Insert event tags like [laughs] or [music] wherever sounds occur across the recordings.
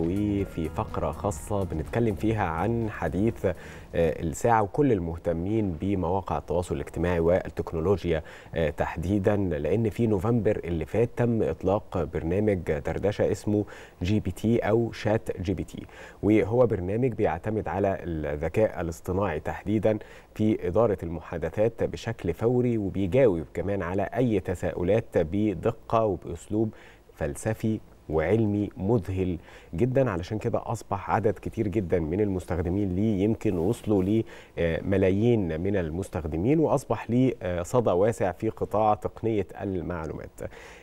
وفي فقرة خاصة بنتكلم فيها عن حديث آه، الساعة وكل المهتمين بمواقع التواصل الاجتماعي والتكنولوجيا آه، تحديدا لأن في نوفمبر اللي فات تم إطلاق برنامج دردشة اسمه جي بي تي أو شات جي بي تي وهو برنامج بيعتمد على الذكاء الاصطناعي تحديدا في إدارة المحادثات بشكل فوري وبيجاوب كمان على أي تساؤلات بدقة وبأسلوب فلسفي وعلمي مذهل جدا علشان كده اصبح عدد كتير جدا من المستخدمين ليه يمكن وصلوا لملايين آه، من المستخدمين واصبح ليه آه، صدى واسع في قطاع تقنيه المعلومات.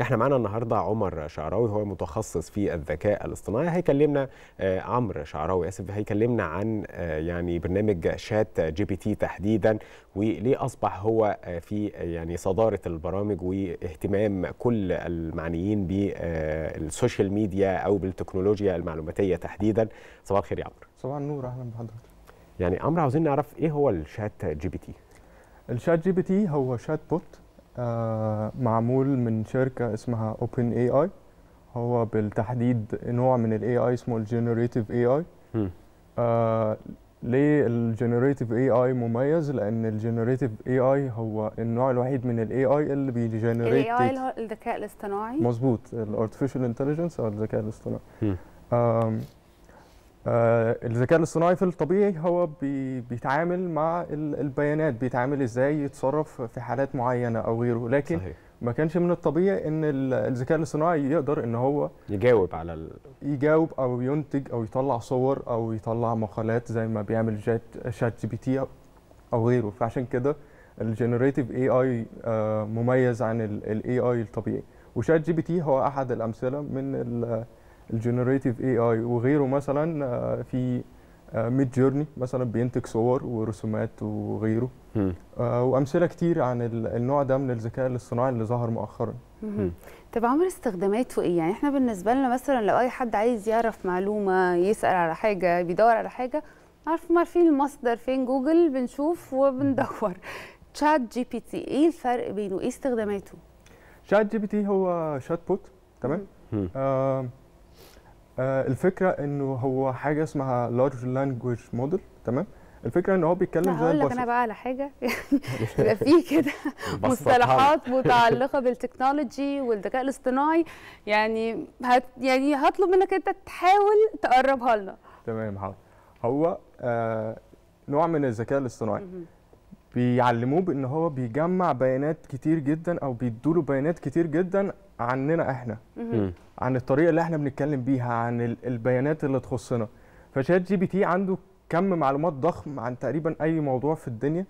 احنا معانا النهارده عمر شعراوي هو متخصص في الذكاء الاصطناعي هيكلمنا آه، عمرو شعراوي اسف هيكلمنا عن يعني برنامج شات جي بي تي تحديدا وليه اصبح هو في يعني صداره البرامج واهتمام كل المعنيين بالسوشيال بالسوشيال ميديا او بالتكنولوجيا المعلوماتيه تحديدا صباح الخير يا عمرو صباح النور اهلا بحضرتك يعني عمرو عاوزين نعرف ايه هو الشات جي بي تي الشات جي بي تي هو شات بوت آه معمول من شركه اسمها اوبن اي اي هو بالتحديد نوع من الاي اي اسمه الجينيريتيف اي اي ليه الجنريتيف اي اي مميز لان الجنريتيف اي اي هو النوع الوحيد من الاي اي اللي بيجنريت الاي اي الذكاء الاصطناعي مظبوط الارتفيشال انتليجنس او الذكاء الاصطناعي آه، الذكاء الاصطناعي في الطبيعي هو بي بيتعامل مع البيانات بيتعامل ازاي يتصرف في حالات معينه او غيره لكن صحيح. ما كانش من الطبيعي ان الذكاء الاصطناعي يقدر ان هو يجاوب على ال... يجاوب او ينتج او يطلع صور او يطلع مقالات زي ما بيعمل جات شات جي بي تي او غيره فعشان كده الجنريتيف اي اي مميز عن الاي اي الطبيعي وشات جي بي تي هو احد الامثله من الجنريتيف اي اي وغيره مثلا آه، في ميد آه، جورني مثلا بينتج صور ورسومات وغيره آه، وامثله كتير عن النوع ده من الذكاء الاصطناعي اللي ظهر مؤخرا طب عمر استخداماته ايه يعني احنا بالنسبه لنا مثلا لو اي حد عايز يعرف معلومه يسال على حاجه بيدور على حاجه عارف عارفين المصدر فين جوجل بنشوف وبندور تشات جي بي تي ايه الفرق بينه ايه استخداماته شات جي بي تي هو شات بوت تمام آه آه الفكره انه هو حاجه اسمها لارج لانجويج موديل تمام الفكره ان هو بيتكلم زي البشر انا بقى على حاجه [laughs] يبقى في كده [laughs] مصطلحات متعلقه بالتكنولوجي والذكاء الاصطناعي يعني هت يعني هطلب منك انت تحاول تقربها لنا تمام حاضر هو آه نوع من الذكاء الاصطناعي بيعلموه بان هو بيجمع بيانات كتير جدا او بيدوله بيانات كتير جدا عننا احنا مم. عن الطريقه اللي احنا بنتكلم بيها عن البيانات اللي تخصنا فشات جي بي تي عنده كم معلومات ضخم عن تقريبا اي موضوع في الدنيا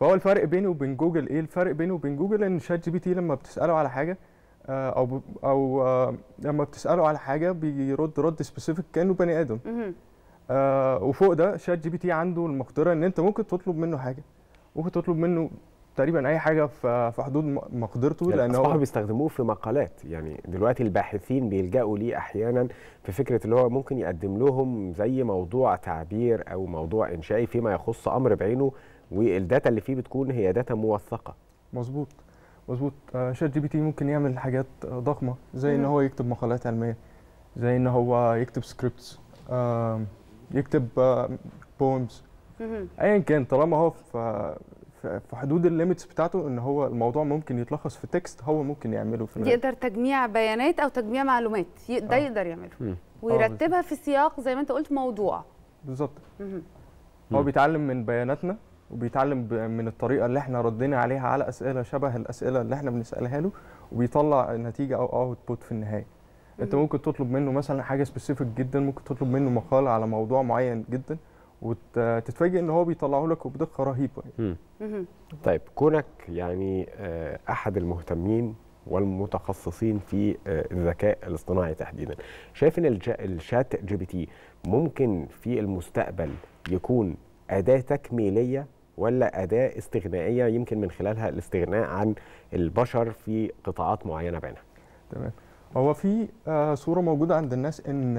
فهو الفرق بينه وبين جوجل ايه الفرق بينه وبين جوجل ان شات جي بي تي لما بتساله على حاجه آه، او او آه، لما بتساله على حاجه بيرد رد سبيسيفيك كانه بني ادم آه وفوق ده شات جي بي تي عنده المقدره ان انت ممكن تطلب منه حاجه ممكن تطلب منه تقريبا اي حاجه في حدود مقدرته يعني لان هو بيستخدموه في مقالات يعني دلوقتي الباحثين بيلجأوا ليه احيانا في فكره اللي هو ممكن يقدم لهم زي موضوع تعبير او موضوع انشائي فيما يخص امر بعينه والداتا اللي فيه بتكون هي داتا موثقه مظبوط مظبوط آه، شات جي بي تي ممكن يعمل حاجات ضخمه زي ان هو يكتب مقالات علميه زي ان هو يكتب سكريبتس يكتب بومز ايا كان طالما هو في في حدود الليميتس بتاعته ان هو الموضوع ممكن يتلخص في تكست هو ممكن يعمله في يقدر تجميع بيانات او تجميع معلومات ده آه. يقدر يعمله آه، ويرتبها في سياق زي ما انت قلت موضوع بالظبط هو بيتعلم من بياناتنا وبيتعلم من الطريقه اللي احنا ردينا عليها على اسئله شبه الاسئله اللي احنا بنسالها له وبيطلع نتيجه او اوت بوت في النهايه انت ممكن تطلب منه مثلا حاجه سبيسيفيك جدا ممكن تطلب منه مقال على موضوع معين جدا وتتفاجئ ان هو بيطلعه لك وبدقه رهيبه يعني. طيب كونك يعني آه، احد المهتمين والمتخصصين في آه، الذكاء الاصطناعي تحديدا شايف ان الشات جي بي تي ممكن في المستقبل يكون اداه تكميليه ولا اداه استغنائيه يمكن من خلالها الاستغناء عن البشر في قطاعات معينه بينها تمام هو في آه، صوره موجوده عند الناس ان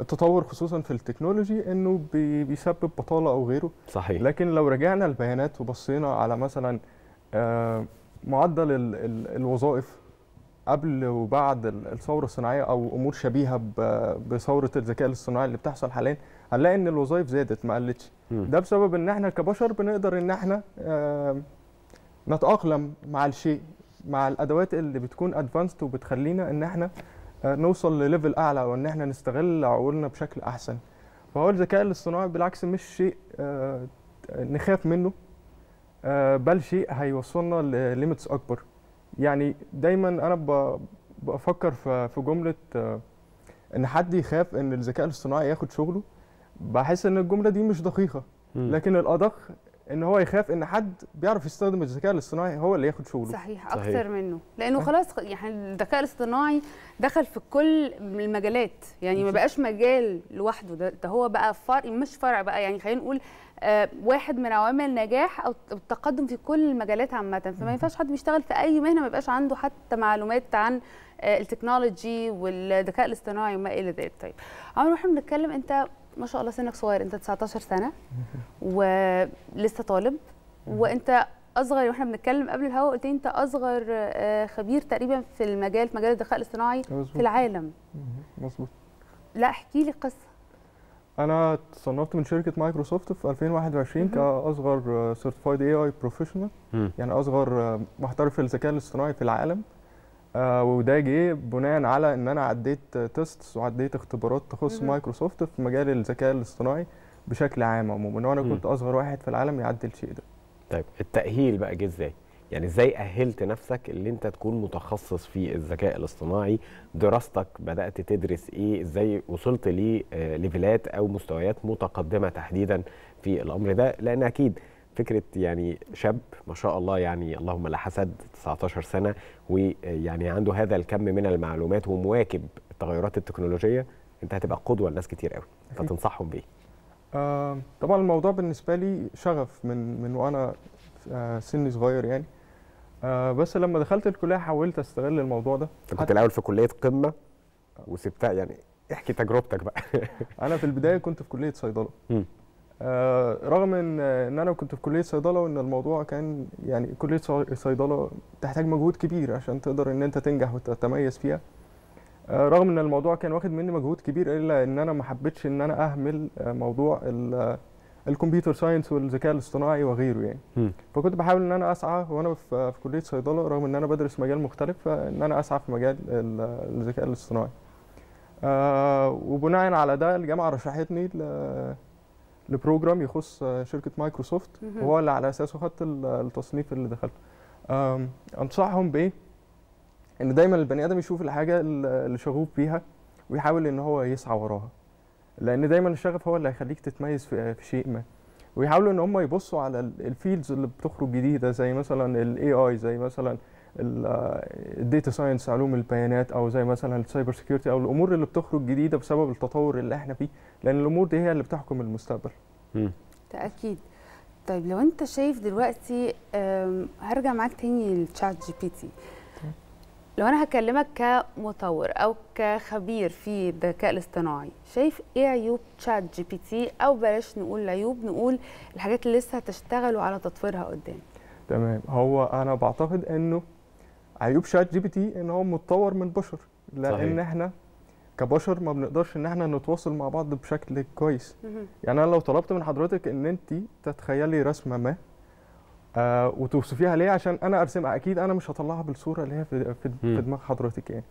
التطور خصوصا في التكنولوجي انه بيسبب بطاله او غيره صحيح لكن لو رجعنا البيانات وبصينا على مثلا آه، معدل الوظائف قبل وبعد الثوره الصناعيه او امور شبيهه بثوره الذكاء الاصطناعي اللي بتحصل حاليا هنلاقي ان الوظائف زادت ما قلتش ده بسبب ان احنا كبشر بنقدر ان احنا آه، نتاقلم مع الشيء مع الادوات اللي بتكون ادفانسد وبتخلينا ان احنا آه، نوصل لليفل اعلى وان احنا نستغل عقولنا بشكل احسن فهو الذكاء الاصطناعي بالعكس مش شيء آه، نخاف منه آه، بل شيء هيوصلنا لليميتس اكبر يعني دايما انا بفكر في جمله ان حد يخاف ان الذكاء الاصطناعي ياخد شغله بحس ان الجمله دي مش دقيقه لكن الادق ان هو يخاف ان حد بيعرف يستخدم الذكاء الاصطناعي هو اللي ياخد شغله صحيح اكتر صحيح. منه لانه خلاص يعني الذكاء الاصطناعي دخل في كل المجالات يعني ما بقاش مجال لوحده ده, ده هو بقى فرع مش فرع بقى يعني خلينا نقول آه واحد من عوامل نجاح او التقدم في كل المجالات عامه فما ينفعش حد بيشتغل في اي مهنه ما يبقاش عنده حتى معلومات عن آه، التكنولوجي والذكاء الاصطناعي وما الى ذلك طيب عمر واحنا بنتكلم انت ما شاء الله سنك صغير انت 19 سنه [laughs] ولسه طالب وانت اصغر واحنا بنتكلم قبل الهواء قلت انت اصغر آه، خبير تقريبا في المجال في مجال الذكاء الاصطناعي في العالم مظبوط لا احكي لي قصه انا تصنفت من شركه مايكروسوفت في 2021 كاصغر سيرتيفايد اي اي بروفيشنال يعني اصغر محترف الذكاء الاصطناعي في العالم آه، وده جه بناء على ان انا عديت تيستس وعديت اختبارات تخص مايكروسوفت في مجال الذكاء الاصطناعي بشكل عام عموما وانا كنت اصغر واحد في العالم يعدي الشيء ده طيب التاهيل بقى جه ازاي يعني ازاي اهلت نفسك اللي انت تكون متخصص في الذكاء الاصطناعي دراستك بدات تدرس ايه ازاي وصلت آه، ليفلات او مستويات متقدمه تحديدا في الامر ده لان اكيد فكره يعني شاب ما شاء الله يعني اللهم لا حسد 19 سنه ويعني عنده هذا الكم من المعلومات ومواكب التغيرات التكنولوجيه انت هتبقى قدوه لناس كتير قوي فتنصحهم بايه؟ آه طبعا الموضوع بالنسبه لي شغف من من وانا آه سني صغير يعني آه بس لما دخلت الكليه حاولت استغل الموضوع ده كنت الاول في كليه قمه وسبتها يعني احكي تجربتك بقى [laughs] انا في البدايه كنت في كليه صيدله آه، رغم ان ان انا كنت في كليه صيدله وان الموضوع كان يعني كليه صيدله تحتاج مجهود كبير عشان تقدر ان انت تنجح وتتميز فيها آه، رغم ان الموضوع كان واخد مني مجهود كبير الا ان انا ما حبيتش ان انا اهمل آه، موضوع الكمبيوتر ساينس والذكاء الاصطناعي وغيره يعني م. فكنت بحاول ان انا اسعى وانا في كليه صيدله رغم ان انا بدرس مجال مختلف فان انا اسعى في مجال الذكاء الاصطناعي وبناء على ده الجامعه رشحتني لبروجرام يخص شركه مايكروسوفت وهو اللي على اساسه خدت التصنيف اللي دخلته انصحهم بايه ان دايما البني ادم يشوف الحاجه اللي شغوف بيها ويحاول ان هو يسعى وراها لان دايما الشغف هو اللي هيخليك تتميز في شيء ما ويحاولوا ان هم يبصوا على الفيلدز اللي بتخرج جديده زي مثلا الاي اي زي مثلا الداتا آه، ساينس علوم البيانات او زي مثلا السايبر سكيورتي او الامور اللي بتخرج جديده بسبب التطور اللي احنا فيه لان الامور دي هي اللي بتحكم المستقبل تاكيد طيب لو انت شايف دلوقتي هرجع معاك تاني للتشات جي بي تي لو انا هكلمك كمطور او كخبير في الذكاء الاصطناعي شايف ايه عيوب تشات جي بي تي او بلاش نقول العيوب نقول الحاجات اللي لسه هتشتغلوا على تطويرها قدام تمام هو انا بعتقد انه عيوب شات جي بي تي ان هو متطور من بشر لان صحيح. احنا كبشر ما بنقدرش ان احنا نتواصل مع بعض بشكل كويس يعني انا لو طلبت من حضرتك ان انت تتخيلي رسمه ما آه وتوصفيها ليا عشان انا ارسمها اكيد انا مش هطلعها بالصوره اللي هي في, في, في دماغ حضرتك يعني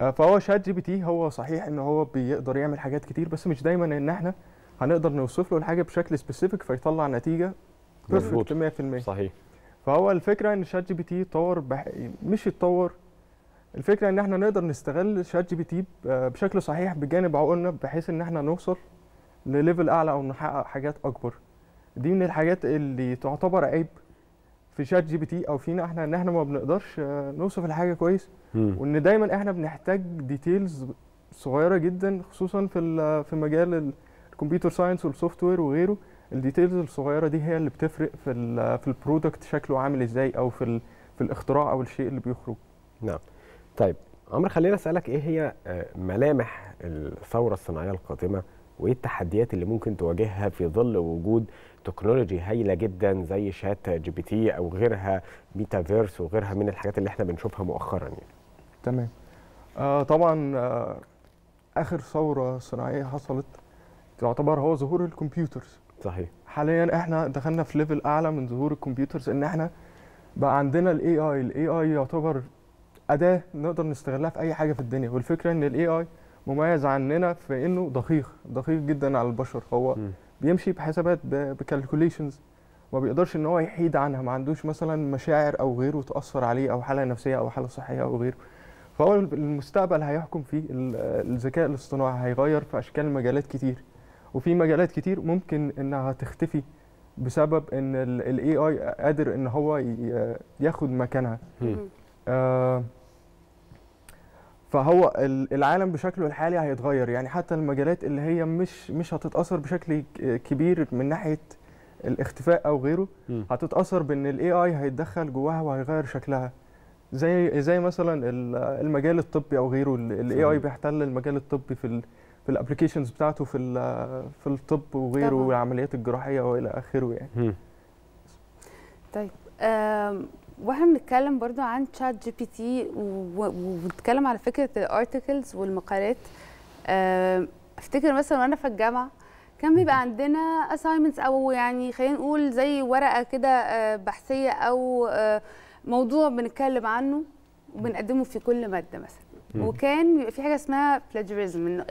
آه فهو شات جي بي تي هو صحيح ان هو بيقدر يعمل حاجات كتير بس مش دايما ان احنا هنقدر نوصف له الحاجه بشكل سبيسيفيك فيطلع نتيجه بيرفكت 100% صحيح فهو الفكره ان شات جي بي تي اتطور بح... مش اتطور الفكره ان احنا نقدر نستغل شات جي بي تي بشكل صحيح بجانب عقولنا بحيث ان احنا نوصل لليفل اعلى او نحقق حاجات اكبر دي من الحاجات اللي تعتبر عيب في شات جي بي تي او فينا احنا ان احنا ما بنقدرش آه، نوصف الحاجه كويس وان دايما احنا بنحتاج ديتيلز صغيره جدا خصوصا في في مجال الكمبيوتر ساينس والسوفت وير وغيره الديتيلز الصغيره دي هي اللي بتفرق في الـ في البرودكت شكله عامل ازاي او في في الاختراع او الشيء اللي بيخرج نعم طيب عمر خلينا اسالك ايه هي آه، ملامح الثوره الصناعيه القادمه وايه التحديات اللي ممكن تواجهها في ظل وجود تكنولوجي هايله جدا زي شات جي بي تي او غيرها ميتافيرس وغيرها من الحاجات اللي احنا بنشوفها مؤخرا يعني تمام آه طبعا آه اخر ثوره صناعيه حصلت تعتبر هو ظهور الكمبيوترز صحيح حاليا احنا دخلنا في ليفل اعلى من ظهور الكمبيوترز ان احنا بقى عندنا الاي اي الاي اي يعتبر اداه نقدر نستغلها في اي حاجه في الدنيا والفكره ان الاي اي مميز عننا في انه دقيق دقيق جدا على البشر هو م. بيمشي بحسابات بكالكوليشنز ما بيقدرش ان هو يحيد عنها ما عندوش مثلا مشاعر او غيره تاثر عليه او حاله نفسيه او حاله صحيه او غيره فهو المستقبل هيحكم فيه الذكاء الاصطناعي هيغير في اشكال مجالات كتير وفي مجالات كتير ممكن انها تختفي بسبب ان الاي اي قادر ان هو ياخد مكانها آه، فهو العالم بشكله الحالي هيتغير يعني حتى المجالات اللي هي مش مش هتتاثر بشكل كبير من ناحيه الاختفاء او غيره م. هتتاثر بان الاي اي هيتدخل جواها وهيغير شكلها زي زي مثلا المجال الطبي او غيره الاي اي بيحتل المجال الطبي في في الابلكيشنز بتاعته في في الطب وغيره طبعا. والعمليات الجراحيه والى اخره يعني. م. طيب واحنا بنتكلم برضو عن تشات جي بي تي وبنتكلم على فكره الارتكلز والمقالات افتكر مثلا وانا في الجامعه كان بيبقى عندنا اساينمنتس او يعني خلينا نقول زي ورقه كده آه، بحثيه او آه، موضوع بنتكلم عنه وبنقدمه في كل ماده مثلا وكان بيبقى في حاجه اسمها بلاجيريزم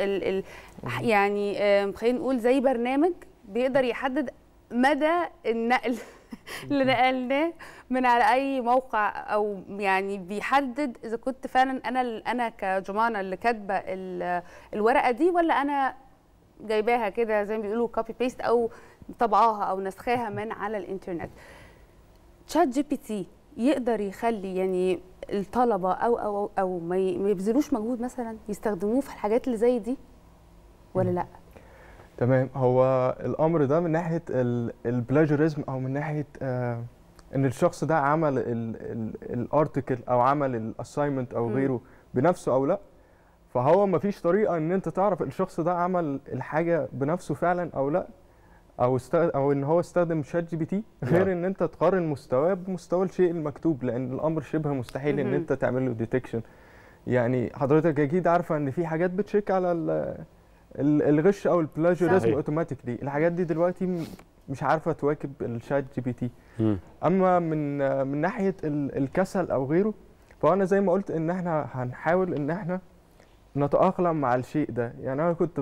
يعني خلينا نقول زي برنامج بيقدر يحدد مدى النقل اللي نقلناه من على اي موقع او يعني بيحدد اذا كنت فعلا انا انا كجمانه اللي كاتبه الورقه دي ولا انا جايباها كده زي ما بيقولوا كوبي بيست او طبعاها او نسخاها من على الانترنت تشات جي بي تي يقدر يخلي يعني الطلبه او او او ما يبذلوش مجهود مثلا يستخدموه في الحاجات اللي زي دي ولا لا تمام هو الامر ده من ناحيه البلاجرزم او من ناحيه آه ان الشخص ده عمل الارتكل او عمل الاساينمنت او غيره بنفسه او لا فهو مفيش طريقه ان انت تعرف الشخص ده عمل الحاجه بنفسه فعلا او لا او او ان هو استخدم شات جي بي تي غير نعم. ان انت تقارن مستواه بمستوى الشيء المكتوب لان الامر شبه مستحيل ان انت تعمل له ديتكشن يعني حضرتك اكيد عارفه ان في حاجات بتشيك على الغش او البلاجيوريزم اوتوماتيك دي الحاجات دي دلوقتي مش عارفه تواكب الشات جي بي تي اما من من ناحيه الكسل او غيره فانا زي ما قلت ان احنا هنحاول ان احنا نتاقلم مع الشيء ده يعني انا كنت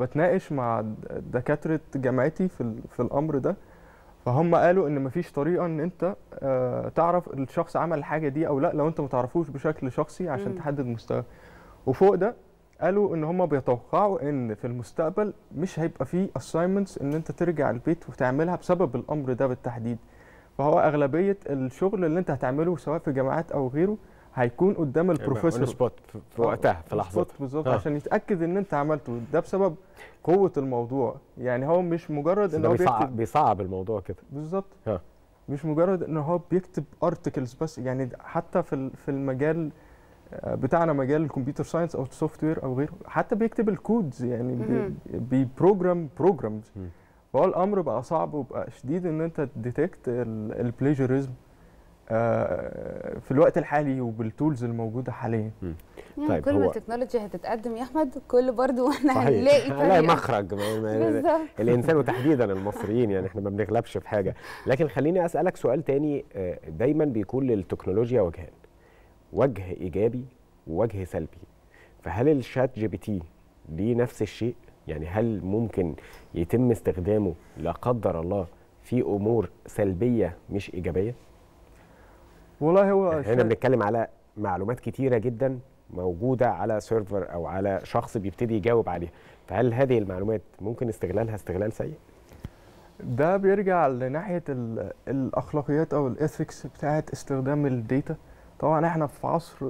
بتناقش مع دكاتره جامعتي في في الامر ده فهم قالوا ان مفيش طريقه ان انت آه، تعرف الشخص عمل الحاجه دي او لا لو انت ما تعرفوش بشكل شخصي عشان تحدد مستواه وفوق ده قالوا ان هم بيتوقعوا ان في المستقبل مش هيبقى فيه اساينمنتس ان انت ترجع البيت وتعملها بسبب الامر ده بالتحديد فهو اغلبيه الشغل اللي انت هتعمله سواء في جامعات او غيره هيكون قدام البروفيسور سبوت في وقتها في لحظتها بالظبط آه. عشان يتاكد ان انت عملته ده بسبب قوه الموضوع يعني هو مش مجرد ان هو بيكتب بيصعب الموضوع كده بالظبط آه. مش مجرد ان هو بيكتب ارتكلز بس يعني حتى في في المجال بتاعنا مجال الكمبيوتر ساينس او السوفت وير او غيره حتى بيكتب الكودز يعني بيبروجرام بروجرامز فهو الامر بقى صعب وبقى شديد ان انت تديتكت البليجرزم آه، في الوقت الحالي وبالتولز الموجوده حاليا طيب كل ما التكنولوجي هتتقدم يا احمد كل برضه [laughs] احنا هنلاقي هنلاقي مخرج الانسان وتحديدا المصريين يعني احنا ما بنغلبش في حاجه لكن خليني اسالك سؤال تاني آه، دايما بيكون للتكنولوجيا وجهان وجه ايجابي ووجه سلبي فهل الشات جي بي تي ليه نفس الشيء يعني هل ممكن يتم استخدامه لا قدر الله في امور سلبيه مش ايجابيه والله هو احنا بنتكلم على معلومات كتيره جدا موجوده على سيرفر او على شخص بيبتدي يجاوب عليها فهل هذه المعلومات ممكن استغلالها استغلال سيء ده بيرجع لناحيه الاخلاقيات او الاثكس بتاعه استخدام الداتا طبعا احنا في عصر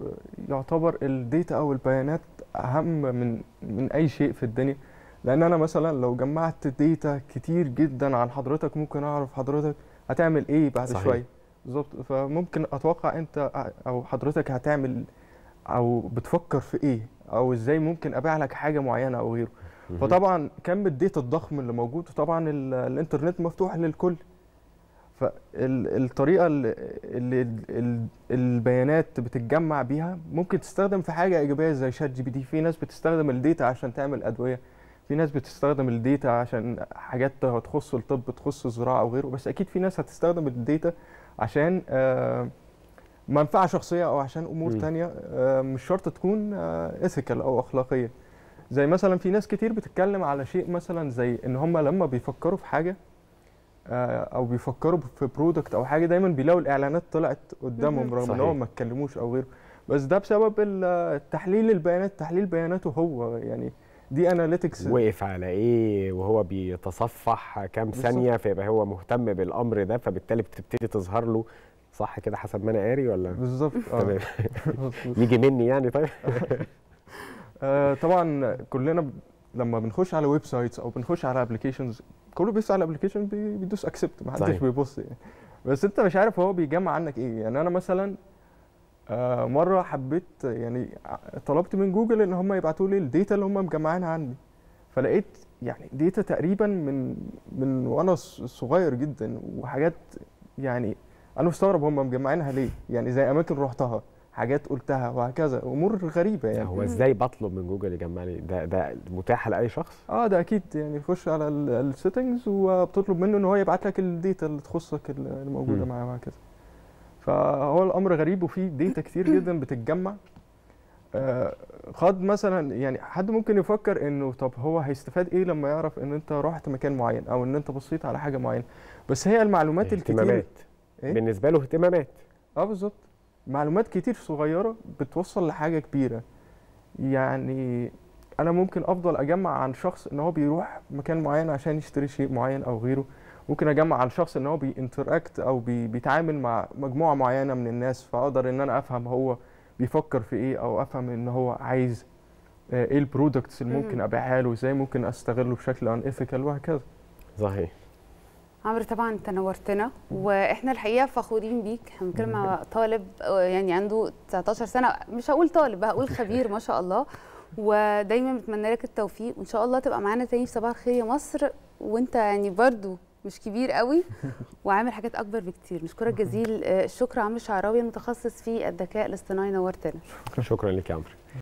يعتبر الديتا او البيانات اهم من من اي شيء في الدنيا لان انا مثلا لو جمعت ديتا كتير جدا عن حضرتك ممكن اعرف حضرتك هتعمل ايه بعد صحيح. شويه بالظبط فممكن اتوقع انت او حضرتك هتعمل او بتفكر في ايه او ازاي ممكن ابيع لك حاجه معينه او غيره فطبعا كم الداتا الضخم اللي موجود طبعا الانترنت مفتوح للكل فالطريقه اللي البيانات بتتجمع بيها ممكن تستخدم في حاجه ايجابيه زي شات جي بي تي في ناس بتستخدم الديتا عشان تعمل ادويه في ناس بتستخدم الديتا عشان حاجات تخص الطب تخص الزراعه او غيره بس اكيد في ناس هتستخدم الديتا عشان آه، منفعه شخصيه او عشان امور م. تانية آه، مش شرط تكون اثيكال آه، او اخلاقيه زي مثلا في ناس كتير بتتكلم على شيء مثلا زي ان هم لما بيفكروا في حاجه آه، او بيفكروا في برودكت او حاجه دايما بيلاقوا الاعلانات طلعت قدامهم رغم ان هم ما اتكلموش او غيره بس ده بسبب تحليل البيانات تحليل بياناته هو يعني دي اناليتكس وقف على ايه وهو بيتصفح كام ثانيه فيبقى هو مهتم بالامر ده فبالتالي بتبتدي تظهر له صح كده حسب ما انا قاري ولا بالظبط آه. تمام [laughs] [laughs] يجي مني يعني طيب [laughs] آه، طبعا كلنا لما بنخش على ويب سايتس او بنخش على ابلكيشنز كله بيدوس على الابلكيشن بيدوس اكسبت ما حدش بيبص يعني بس انت مش عارف هو بيجمع عنك ايه يعني انا مثلا آه مره حبيت يعني آه، طلبت من جوجل ان هم يبعتوا لي الداتا اللي هم مجمعينها عندي فلقيت يعني داتا تقريبا من من وانا صغير جدا وحاجات يعني انا مستغرب هم مجمعينها ليه يعني زي اماكن رحتها حاجات قلتها وهكذا امور غريبه يعني هو ازاي بطلب من جوجل يجمع لي يعني ده ده متاح لاي شخص اه ده اكيد يعني تخش على السيتنجز وبتطلب منه ان هو يبعت لك الداتا اللي تخصك اللي موجوده معاه وهكذا فهو الامر غريب وفي داتا كتير جدا بتتجمع قد آه، خد مثلا يعني حد ممكن يفكر انه طب هو هيستفاد ايه لما يعرف ان انت رحت مكان معين او ان انت بصيت على حاجه معينه بس هي المعلومات الكتير اهتمامات إيه؟ بالنسبه له اهتمامات اه بالظبط معلومات كتير صغيره بتوصل لحاجه كبيره يعني انا ممكن افضل اجمع عن شخص ان هو بيروح مكان معين عشان يشتري شيء معين او غيره ممكن اجمع عن شخص ان هو بينتراكت او بي بيتعامل مع مجموعه معينه من الناس فاقدر ان انا افهم هو بيفكر في ايه او افهم ان هو عايز آه، ايه البرودكتس اللي ممكن ابيعها له ازاي ممكن استغله بشكل ان ايثيكال وهكذا صحيح عمرو طبعا انت نورتنا واحنا الحقيقه فخورين بيك احنا بنتكلم مع طالب يعني عنده 19 سنه مش هقول طالب هقول خبير ما شاء الله ودايما بتمنى لك التوفيق وان شاء الله تبقى معانا تاني في صباح الخير يا مصر وانت يعني برضو مش كبير قوي [laughs] وعامل حاجات اكبر بكتير نشكرك جزيل آه، الشكر عمرو شعراوي المتخصص في الذكاء الاصطناعي نورتنا شكرا شكرا لك يا عمرو